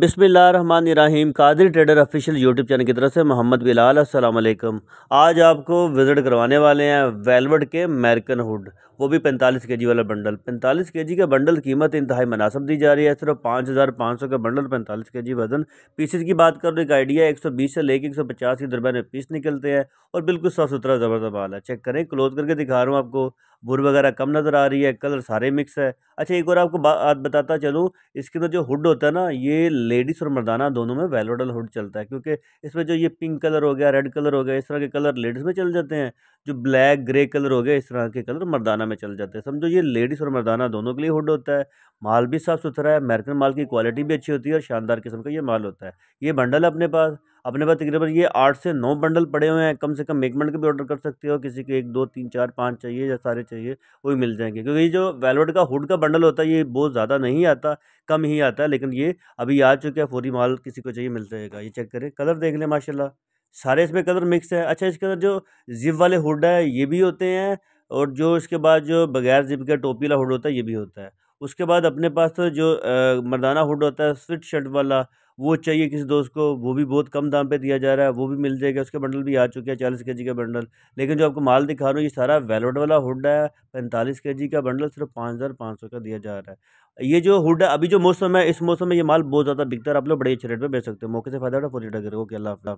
बिसमीम Qadir trader official YouTube channel की तरफ से मोहम्मद बिलाल वालेकुम आज आपको विज़िट करवाने वाले हैं वेलवर्ड के अमेरिकन हुड वो भी पैंतालीस के जी वाला बंडल पैंतालीस के जी का बंडल कीमत इंतहाई मुनासब दी जा रही है सिर्फ पाँच हज़ार पाँच सौ का बंडल पैंतालीस के जी वजन पीसेज की बात करो तो एक आइडिया एक सौ बीस से लेकर एक सौ पचास के दरमियान में पीस निकलते हैं और बिल्कुल साफ सुथरा ज़बरदस्त माल है चेक करें क्लोज करके दिखा रहा हूँ आपको बुर वगैरह कम नज़र आ रही है कलर सारे मिक्स है अच्छा एक और आपको बात बताता चलूँ इसके अंदर जो हुड होता है ना ये लेडीज़ और मर्दाना दोनों में वेलोडल हुड चलता है क्योंकि इसमें जो ये पिंक कलर हो गया रेड कलर हो गया इस तरह के कलर लेडीज़ में चल जाते हैं जो ब्लैक ग्रे कलर हो गया इस तरह के कलर मर्दाना में चल जाते हैं समझो ये लेडीज़ और मर्दाना दोनों के लिए हुड होता है माल भी साफ़ सुथरा है अमेरिकन माल की क्वालिटी भी अच्छी होती है और शानदार किस्म का ये माल होता है ये बंडल अपने पास अपने पास तकरीबन ये आठ से नौ बंडल पड़े हुए हैं कम से कम एक बंडल के भी ऑर्डर कर सकते हो किसी के एक दो तीन चार पाँच चाहिए या सारे चाहिए वही मिल जाएंगे क्योंकि ये जो वेलवेट का हुड का बंडल होता है ये बहुत ज़्यादा नहीं आता कम ही आता है लेकिन ये अभी आ चुके हैं फोरी माल किसी को चाहिए मिल जाएगा ये चेक करें कलर देख लें माशाला सारे इसमें कलर मिक्स है अच्छा इसके अंदर जो जिप वाले हुड है ये भी होते हैं और जो इसके बाद जो बगैर जिप के टोपी वाला हुड होता है ये भी होता है उसके बाद अपने पास तो जो मर्दाना हुड होता है स्विट शर्ट वाला वो चाहिए किसी दोस्त को वो भी बहुत कम दाम पे दिया जा रहा है वो भी मिल जाएगा उसके बंडल भी आ चुके हैं चालीस के जी का बंडल लेकिन जो आपको माल दिखा रहा हूँ ये सारा वेलवेट वाला हुड है पैंतालीस के जी का बंडल सिर्फ पाँच हज़ार पाँच सौ का दिया जा रहा है ये जो हुड है अभी जो मौसम है इस मौसम में ये माल बहुत ज़्यादा बिकता है आप लोग बड़े अच्छे रेट पर बेच सकते हो मौके से फ़ायदा उठा फोरी डगर ओके अल्लाह